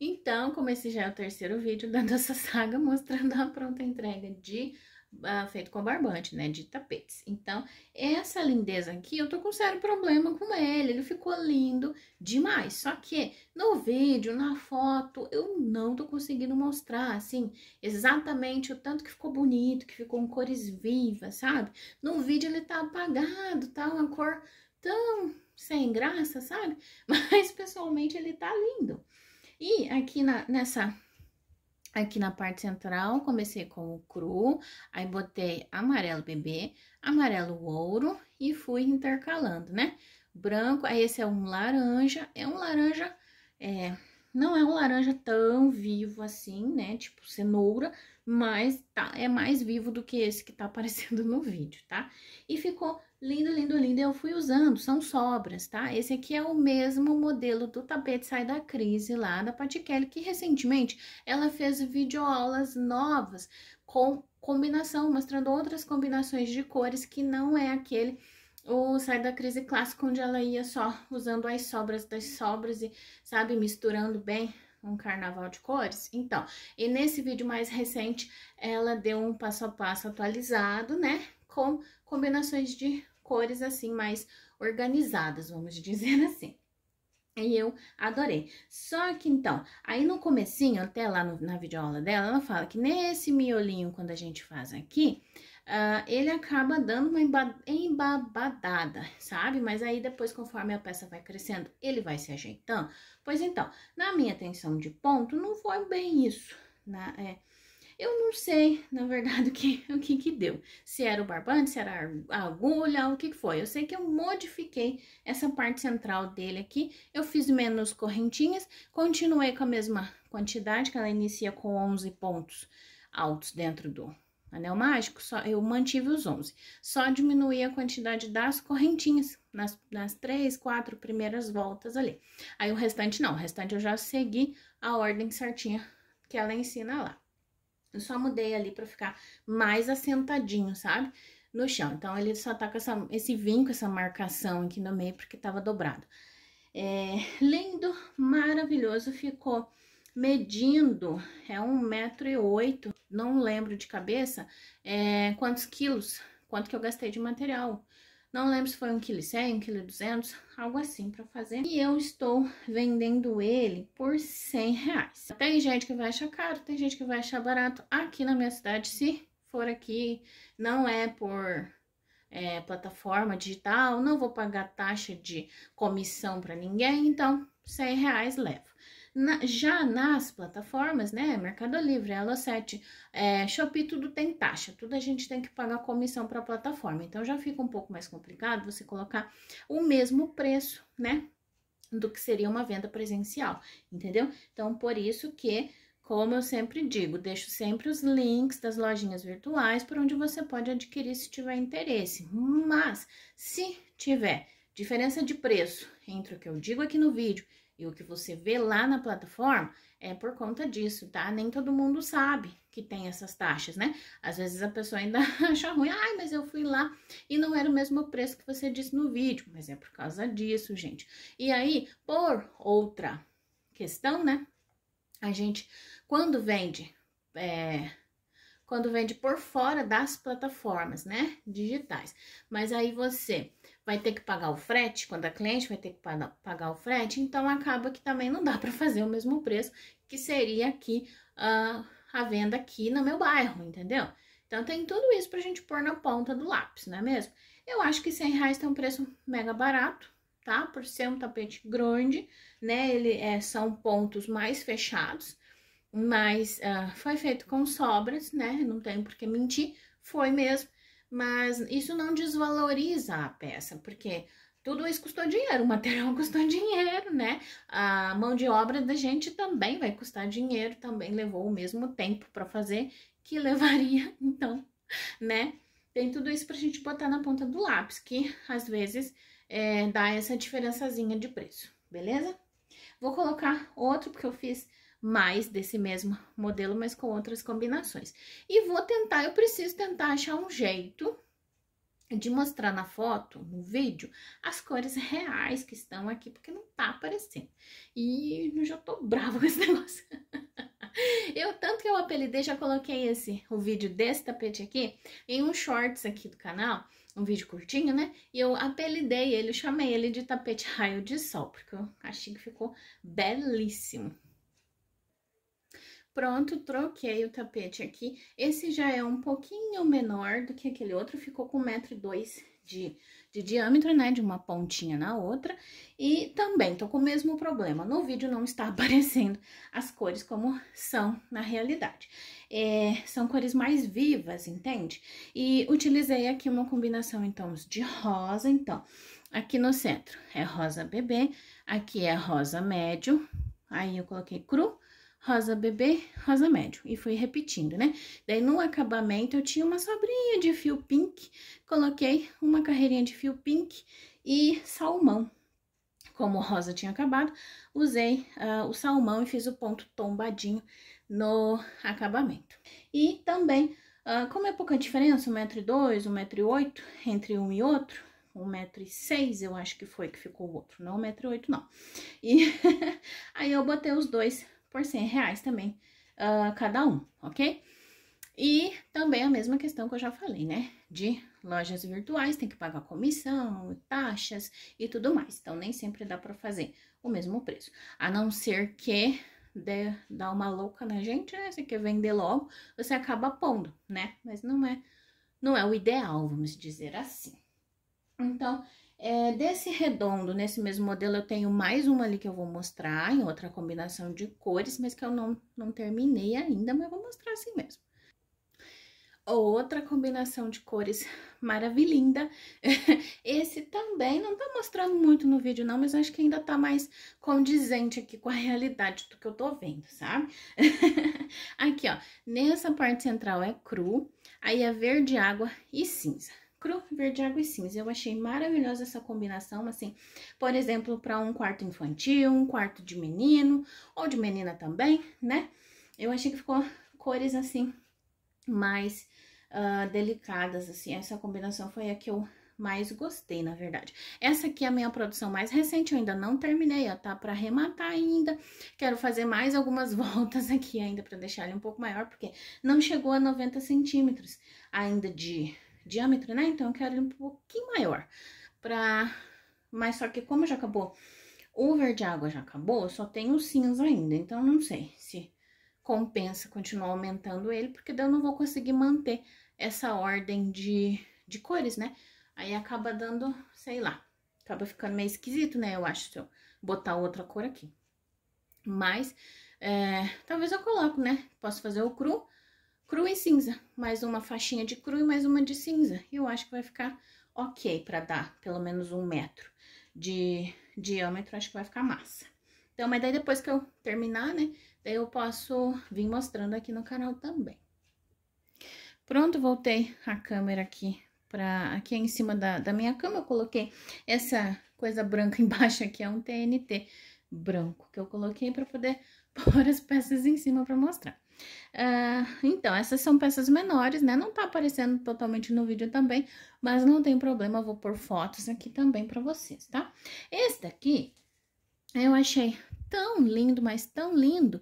Então, como esse já é o terceiro vídeo da nossa saga mostrando a pronta entrega de uh, feito com barbante, né, de tapetes. Então, essa lindeza aqui, eu tô com sério problema com ele, ele ficou lindo demais. Só que no vídeo, na foto, eu não tô conseguindo mostrar, assim, exatamente o tanto que ficou bonito, que ficou com cores vivas, sabe? No vídeo ele tá apagado, tá uma cor tão sem graça, sabe? Mas pessoalmente ele tá lindo. E aqui na, nessa, aqui na parte central, comecei com o cru, aí botei amarelo bebê, amarelo ouro e fui intercalando, né? Branco, aí esse é um laranja, é um laranja, é, não é um laranja tão vivo assim, né? Tipo cenoura, mas tá, é mais vivo do que esse que tá aparecendo no vídeo, tá? E ficou lindo, lindo, lindo, eu fui usando, são sobras, tá? Esse aqui é o mesmo modelo do tapete Sai da Crise lá da Paty Kelly, que recentemente ela fez videoaulas novas com combinação, mostrando outras combinações de cores que não é aquele o Sai da Crise clássico, onde ela ia só usando as sobras das sobras e, sabe, misturando bem um carnaval de cores? Então, e nesse vídeo mais recente, ela deu um passo a passo atualizado, né? Com combinações de cores, assim, mais organizadas, vamos dizer assim. E eu adorei. Só que então, aí no comecinho, até lá no, na videoaula dela, ela fala que nesse miolinho, quando a gente faz aqui, uh, ele acaba dando uma embabadada, sabe? Mas aí depois, conforme a peça vai crescendo, ele vai se ajeitando. Pois então, na minha tensão de ponto, não foi bem isso, né? É, eu não sei, na verdade, o que, o que que deu. Se era o barbante, se era a agulha, o que que foi. Eu sei que eu modifiquei essa parte central dele aqui. Eu fiz menos correntinhas, continuei com a mesma quantidade, que ela inicia com 11 pontos altos dentro do, anel mágico, só, eu mantive os 11. Só diminuí a quantidade das correntinhas nas, nas três, quatro primeiras voltas ali. Aí o restante não, o restante eu já segui a ordem certinha que ela ensina lá. Eu só mudei ali para ficar mais assentadinho, sabe? No chão. Então, ele só tá com essa, esse vinco, essa marcação aqui no meio, porque tava dobrado. É, lindo, maravilhoso, ficou medindo é um metro e oito, não lembro de cabeça é, quantos quilos, quanto que eu gastei de material. Não lembro se foi um quilo e cem, um quilo duzentos, algo assim para fazer. E eu estou vendendo ele por cem reais. Tem gente que vai achar caro, tem gente que vai achar barato. Aqui na minha cidade, se for aqui, não é por é, plataforma digital, não vou pagar taxa de comissão para ninguém, então 100 reais levo. Na, já nas plataformas, né, Mercado Livre, Elo7, é, Shopee, tudo tem taxa, tudo a gente tem que pagar comissão para a plataforma. Então já fica um pouco mais complicado você colocar o mesmo preço, né, do que seria uma venda presencial, entendeu? Então por isso que como eu sempre digo, deixo sempre os links das lojinhas virtuais por onde você pode adquirir se tiver interesse. Mas se tiver diferença de preço entre o que eu digo aqui no vídeo e o que você vê lá na plataforma é por conta disso, tá? Nem todo mundo sabe que tem essas taxas, né? Às vezes a pessoa ainda acha ruim, ai, mas eu fui lá e não era o mesmo preço que você disse no vídeo, mas é por causa disso, gente. E aí, por outra questão, né? A gente, quando vende, é, quando vende por fora das plataformas, né? Digitais. Mas aí você vai ter que pagar o frete, quando a cliente vai ter que pagar o frete, então acaba que também não dá para fazer o mesmo preço que seria aqui uh, a venda aqui no meu bairro, entendeu? Então tem tudo isso para a gente pôr na ponta do lápis, não é mesmo? Eu acho que 100 reais tem um preço mega barato, tá? Por ser um tapete grande, né? Ele é, são pontos mais fechados, mas uh, foi feito com sobras, né? Não tem por que mentir, foi mesmo mas isso não desvaloriza a peça, porque tudo isso custou dinheiro, o material custou dinheiro, né? A mão de obra da gente também vai custar dinheiro, também levou o mesmo tempo para fazer que levaria, então, né? Tem tudo isso para a gente botar na ponta do lápis, que às vezes é, dá essa diferençazinha de preço, beleza? Vou colocar outro, porque eu fiz mais desse mesmo modelo, mas com outras combinações. E vou tentar, eu preciso tentar achar um jeito de mostrar na foto, no vídeo, as cores reais que estão aqui, porque não tá aparecendo. E eu já tô brava com esse negócio. eu, tanto que eu apelidei, já coloquei esse, o vídeo desse tapete aqui, em um shorts aqui do canal, um vídeo curtinho, né? E eu apelidei ele, chamei ele de tapete raio de sol, porque eu achei que ficou belíssimo. Pronto, troquei o tapete aqui. Esse já é um pouquinho menor do que aquele outro, ficou com 1,2m de, de diâmetro, né? De uma pontinha na outra. E também tô com o mesmo problema. No vídeo não está aparecendo as cores como são na realidade. É, são cores mais vivas, entende? E utilizei aqui uma combinação, então, de rosa. Então, aqui no centro é rosa bebê, aqui é rosa médio. Aí eu coloquei cru rosa bebê, rosa médio. E fui repetindo, né? Daí, no acabamento, eu tinha uma sobrinha de fio pink, coloquei uma carreirinha de fio pink e salmão. Como o rosa tinha acabado, usei uh, o salmão e fiz o ponto tombadinho no acabamento. E também, uh, como é pouca diferença, 1,2m, um 1,8m entre um e outro, 1,6m eu acho que foi que ficou o outro, não 1,8m não. E aí eu botei os dois por 100 reais também uh, cada um, ok? E também a mesma questão que eu já falei, né? De lojas virtuais, tem que pagar comissão, taxas e tudo mais. Então, nem sempre dá para fazer o mesmo preço. A não ser que dê, dá uma louca na gente, né? Você quer vender logo, você acaba pondo, né? Mas não é, não é o ideal, vamos dizer assim. Então, é, desse redondo, nesse mesmo modelo, eu tenho mais uma ali que eu vou mostrar, em outra combinação de cores, mas que eu não, não terminei ainda, mas vou mostrar assim mesmo. Outra combinação de cores maravilhinda. Esse também não tá mostrando muito no vídeo não, mas acho que ainda tá mais condizente aqui com a realidade do que eu tô vendo, sabe? aqui, ó, nessa parte central é cru, aí é verde água e cinza verde água e cinza. Eu achei maravilhosa essa combinação, assim, por exemplo, para um quarto infantil, um quarto de menino ou de menina também, né? Eu achei que ficou cores assim mais uh, delicadas, assim. Essa combinação foi a que eu mais gostei, na verdade. Essa aqui é a minha produção mais recente, eu ainda não terminei, ó, tá pra arrematar ainda. Quero fazer mais algumas voltas aqui ainda pra deixar ele um pouco maior, porque não chegou a 90 centímetros ainda de, diâmetro, né? Então eu quero ele um pouquinho maior. Pra... Mas só que como já acabou, o verde água já acabou, só tem o cinza ainda. Então não sei se compensa continuar aumentando ele, porque daí eu não vou conseguir manter essa ordem de, de cores, né? Aí acaba dando, sei lá, acaba ficando meio esquisito, né? Eu acho, se eu botar outra cor aqui. Mas, é, talvez eu coloco, né? Posso fazer o cru cru e cinza. Mais uma faixinha de cru e mais uma de cinza. E eu acho que vai ficar ok para dar pelo menos um metro de diâmetro. Acho que vai ficar massa. Então, mas daí depois que eu terminar, né, daí eu posso vir mostrando aqui no canal também. Pronto, voltei a câmera aqui pra, aqui é em cima da, da minha cama. Eu coloquei essa coisa branca embaixo aqui, é um TNT branco que eu coloquei para poder pôr as peças em cima para mostrar. Uh, então, essas são peças menores, né? Não tá aparecendo totalmente no vídeo também, mas não tem problema, vou pôr fotos aqui também pra vocês, tá? Esse daqui eu achei tão lindo, mas tão lindo,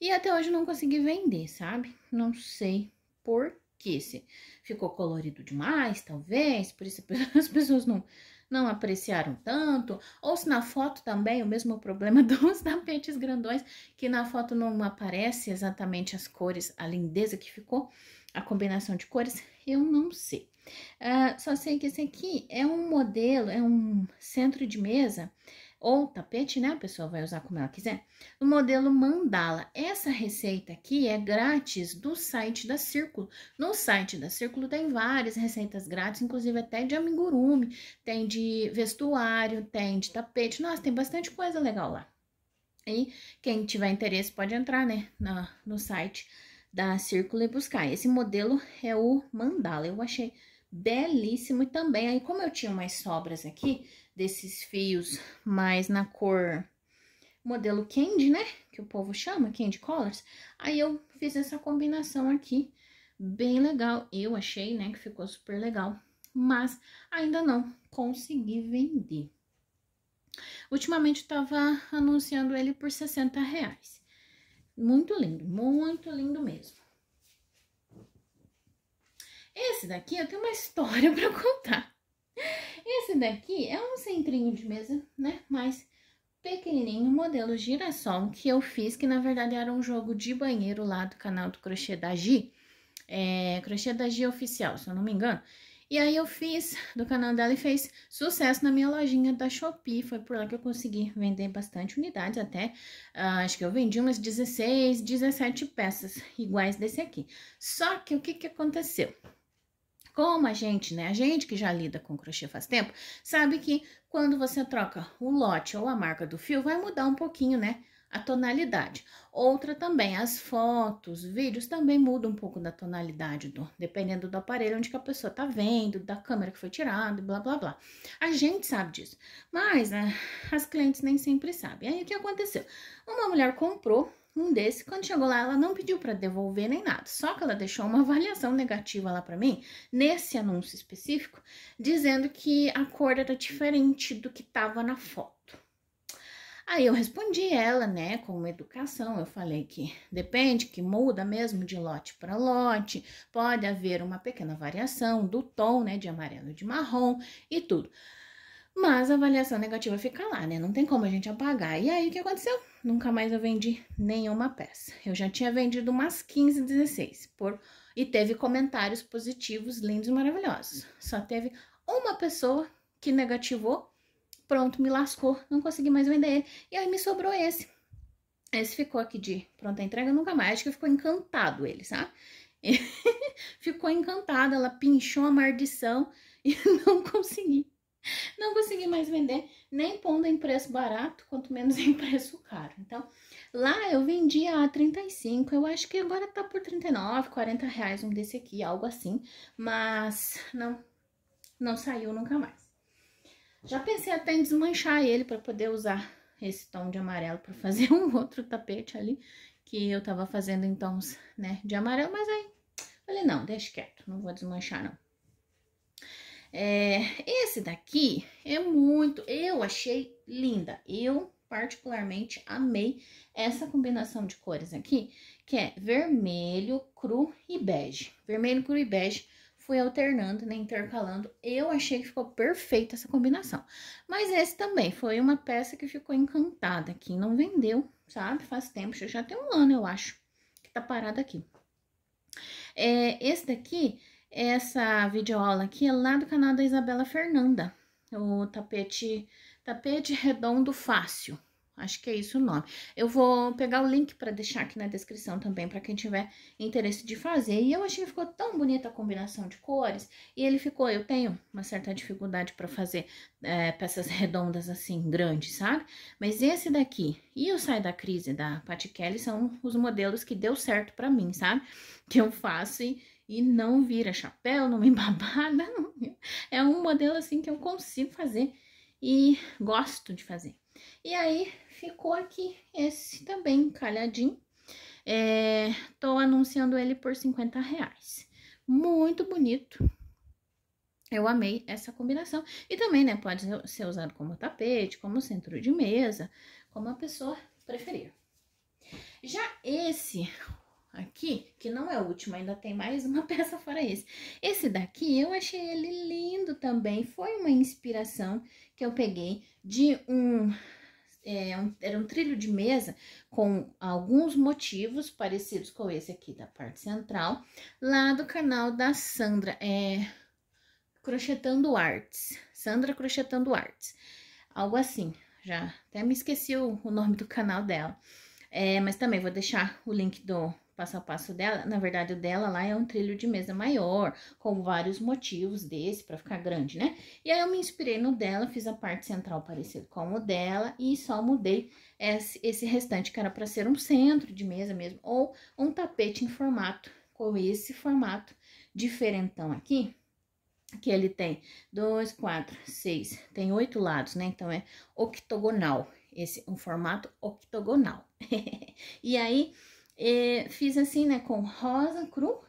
e até hoje não consegui vender, sabe? Não sei por quê, se ficou colorido demais, talvez, por isso as pessoas não, não apreciaram tanto, ou se na foto também é o mesmo problema dos tapetes grandões, que na foto não aparece exatamente as cores, a lindeza que ficou, a combinação de cores, eu não sei. Uh, só sei que esse aqui é um modelo, é um centro de mesa ou tapete, né? A pessoa vai usar como ela quiser. O modelo mandala. Essa receita aqui é grátis do site da Círculo. No site da Círculo tem várias receitas grátis, inclusive até de amigurumi, tem de vestuário, tem de tapete. Nossa, tem bastante coisa legal lá. E quem tiver interesse pode entrar, né, na no site da Círculo e buscar. Esse modelo é o mandala. Eu achei belíssimo. E também, aí como eu tinha umas sobras aqui, desses fios mais na cor modelo candy, né? Que o povo chama, candy colors. Aí eu fiz essa combinação aqui, bem legal. Eu achei, né, que ficou super legal. Mas ainda não consegui vender. Ultimamente tava anunciando ele por 60 reais. Muito lindo, muito lindo mesmo. Esse daqui eu tenho uma história para contar. Esse daqui é um centrinho de mesa, né? Mas pequenininho, modelo girassol, que eu fiz, que na verdade era um jogo de banheiro lá do canal do Crochê da Gi. É, crochê da Gi Oficial, se eu não me engano. E aí eu fiz do canal dela e fez sucesso na minha lojinha da Shopee. Foi por lá que eu consegui vender bastante unidades, até uh, acho que eu vendi umas 16, 17 peças iguais desse aqui. Só que o que, que aconteceu? Como a gente, né? A gente que já lida com crochê faz tempo, sabe que quando você troca o lote ou a marca do fio, vai mudar um pouquinho, né? A tonalidade. Outra também, as fotos, vídeos também mudam um pouco da tonalidade, do, dependendo do aparelho onde que a pessoa tá vendo, da câmera que foi tirada, blá blá blá. A gente sabe disso, mas né, as clientes nem sempre sabem. Aí o que aconteceu? Uma mulher comprou um desse. Quando chegou lá, ela não pediu para devolver nem nada, só que ela deixou uma avaliação negativa lá para mim, nesse anúncio específico, dizendo que a cor era diferente do que estava na foto. Aí eu respondi ela, né, com uma educação. Eu falei que depende, que muda mesmo de lote para lote, pode haver uma pequena variação do tom, né, de amarelo e de marrom e tudo. Mas a avaliação negativa fica lá, né? Não tem como a gente apagar. E aí, o que aconteceu? Nunca mais eu vendi nenhuma peça. Eu já tinha vendido umas 15, 16. Por... E teve comentários positivos, lindos e maravilhosos. Só teve uma pessoa que negativou. Pronto, me lascou. Não consegui mais vender ele. E aí, me sobrou esse. Esse ficou aqui de pronta entrega nunca mais. Acho que ficou encantado ele, sabe? ficou encantada. Ela pinchou a maldição e não consegui não consegui mais vender, nem pondo em preço barato, quanto menos em preço caro. Então, lá eu vendia a 35, eu acho que agora tá por 39, 40 reais um desse aqui, algo assim, mas não, não saiu nunca mais. Já pensei até em desmanchar ele para poder usar esse tom de amarelo para fazer um outro tapete ali, que eu tava fazendo em então, tons, né, de amarelo, mas aí falei, não, deixa quieto, não vou desmanchar não. É, esse daqui é muito, eu achei linda. Eu particularmente amei essa combinação de cores aqui, que é vermelho, cru e bege. Vermelho, cru e bege fui alternando, né, intercalando. Eu achei que ficou perfeita essa combinação. Mas esse também foi uma peça que ficou encantada aqui, não vendeu, sabe? Faz tempo, já tem um ano, eu acho, que tá parada aqui. É, esse daqui essa videoaula aqui é lá do canal da Isabela Fernanda, o tapete, tapete redondo fácil. Acho que é isso o nome. Eu vou pegar o link para deixar aqui na descrição também para quem tiver interesse de fazer. E eu achei que ficou tão bonita a combinação de cores. E ele ficou, eu tenho uma certa dificuldade para fazer é, peças redondas assim grandes, sabe? Mas esse daqui e o Sai da Crise da Pat Kelly são os modelos que deu certo para mim, sabe? Que eu faço e e não vira chapéu, não embabada. Não. É um modelo assim que eu consigo fazer e gosto de fazer. E aí ficou aqui esse também calhadinho. É, tô anunciando ele por 50 reais. Muito bonito. Eu amei essa combinação. E também, né, pode ser usado como tapete, como centro de mesa, como a pessoa preferir. Já esse, aqui, que não é o último, ainda tem mais uma peça fora esse. Esse daqui eu achei ele lindo também, foi uma inspiração que eu peguei de um, é, um era um trilho de mesa com alguns motivos parecidos com esse aqui da parte central, lá do canal da Sandra, é Crochetando Artes, Sandra Crochetando Artes, algo assim, já até me esqueci o, o nome do canal dela. É, mas também vou deixar o link do passo a passo dela. Na verdade, o dela lá é um trilho de mesa maior, com vários motivos desse para ficar grande, né? E aí eu me inspirei no dela, fiz a parte central parecida com o dela e só mudei esse restante que era para ser um centro de mesa mesmo, ou um tapete em formato, com esse formato diferentão aqui, que ele tem dois, quatro, seis, tem oito lados, né? Então é octogonal, esse um formato octogonal. e aí e é, fiz assim, né, com rosa cru.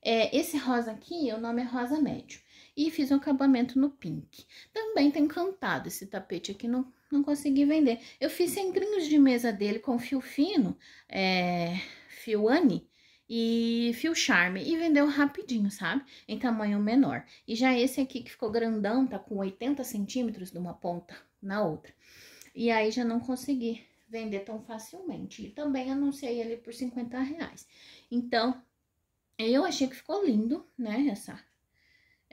É, esse rosa aqui, o nome é rosa médio. E fiz um acabamento no pink. Também tem tá cantado esse tapete aqui, não, não consegui vender. Eu fiz grinhos de mesa dele com fio fino, é, fio Anne e fio charme e vendeu rapidinho, sabe? Em tamanho menor. E já esse aqui que ficou grandão, tá com 80 centímetros de uma ponta na outra. E aí já não consegui vender tão facilmente. E também anunciei ele por 50 reais. Então, eu achei que ficou lindo, né? Essa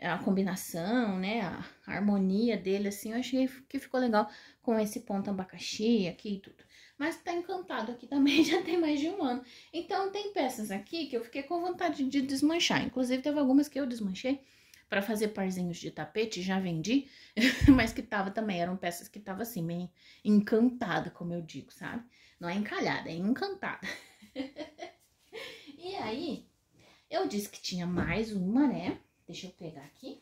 a combinação, né? A harmonia dele, assim, eu achei que ficou legal com esse ponto abacaxi aqui e tudo. Mas tá encantado aqui também, já tem mais de um ano. Então, tem peças aqui que eu fiquei com vontade de desmanchar. Inclusive, teve algumas que eu desmanchei para fazer parzinhos de tapete, já vendi, mas que tava também, eram peças que tava assim, meio encantada, como eu digo, sabe? Não é encalhada, é encantada. e aí, eu disse que tinha mais uma, né? Deixa eu pegar aqui.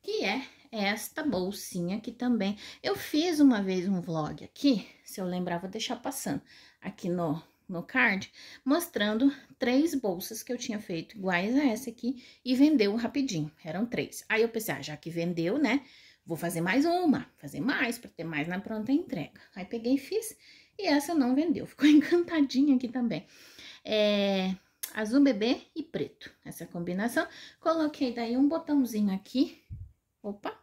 Que é esta bolsinha aqui também. Eu fiz uma vez um vlog aqui, se eu lembrar, vou deixar passando aqui no, no card, mostrando três bolsas que eu tinha feito iguais a essa aqui e vendeu rapidinho, eram três. Aí eu pensei, ah, já que vendeu, né, vou fazer mais uma, fazer mais para ter mais na pronta entrega. Aí peguei e fiz e essa não vendeu, ficou encantadinha aqui também. É, azul bebê e preto, essa combinação. Coloquei daí um botãozinho aqui, opa,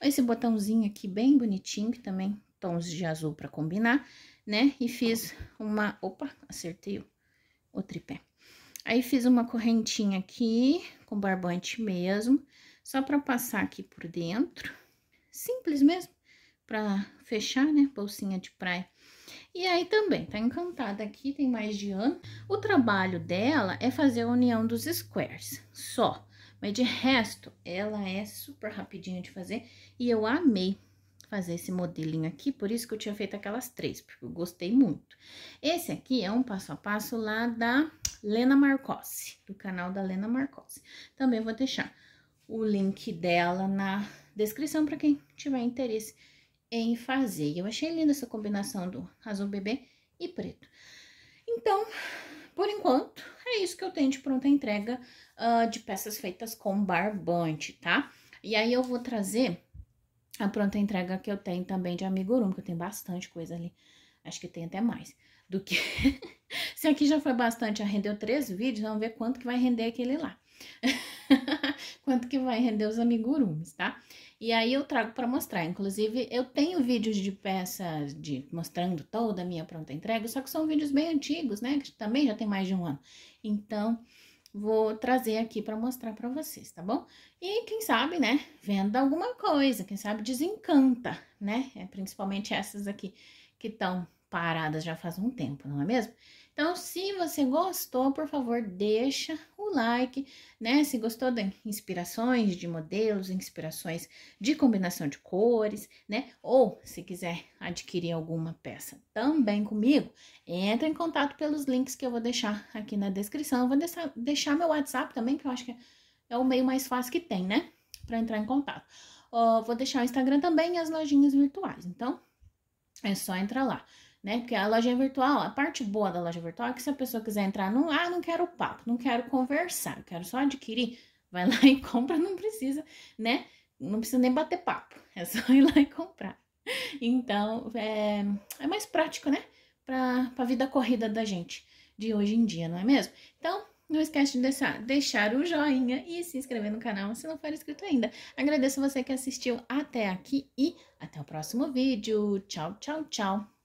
esse botãozinho aqui bem bonitinho, que também tons de azul para combinar né? E fiz uma... Opa, acertei o, o tripé. Aí, fiz uma correntinha aqui, com barbante mesmo, só pra passar aqui por dentro. Simples mesmo, pra fechar, né? Bolsinha de praia. E aí também, tá encantada aqui, tem mais de ano. O trabalho dela é fazer a união dos squares, só. Mas de resto, ela é super rapidinha de fazer e eu amei fazer esse modelinho aqui, por isso que eu tinha feito aquelas três, porque eu gostei muito. Esse aqui é um passo a passo lá da Lena Marcosse do canal da Lena Marcosse Também vou deixar o link dela na descrição para quem tiver interesse em fazer. Eu achei linda essa combinação do azul bebê e preto. Então, por enquanto, é isso que eu tenho de pronta entrega uh, de peças feitas com barbante, tá? E aí eu vou trazer a pronta entrega que eu tenho também de amigurumi, que eu tenho bastante coisa ali. Acho que tem até mais do que... Se aqui já foi bastante, já rendeu três vídeos, vamos ver quanto que vai render aquele lá. quanto que vai render os amigurumis, tá? E aí eu trago para mostrar. Inclusive, eu tenho vídeos de peças de mostrando toda a minha pronta entrega, só que são vídeos bem antigos, né? Que também já tem mais de um ano. Então, vou trazer aqui para mostrar para vocês, tá bom? E quem sabe, né, venda alguma coisa, quem sabe desencanta, né? É, principalmente essas aqui que estão paradas já faz um tempo, não é mesmo? Então, se você gostou, por favor, deixa o like, né? Se gostou de inspirações de modelos, inspirações de combinação de cores, né? Ou se quiser adquirir alguma peça também comigo, entra em contato pelos links que eu vou deixar aqui na descrição. Eu vou deixar, meu WhatsApp também, que eu acho que é o meio mais fácil que tem, né? Para entrar em contato. Uh, vou deixar o Instagram também e as lojinhas virtuais. Então, é só entrar lá né? Porque a loja virtual, a parte boa da loja virtual é que se a pessoa quiser entrar não ah, não quero papo, não quero conversar, quero só adquirir, vai lá e compra, não precisa, né? Não precisa nem bater papo, é só ir lá e comprar. Então, é, é mais prático, né? Para a vida corrida da gente de hoje em dia, não é mesmo? Então, não esquece de deixar, deixar o joinha e se inscrever no canal se não for inscrito ainda. Agradeço você que assistiu até aqui e até o próximo vídeo. Tchau, tchau, tchau.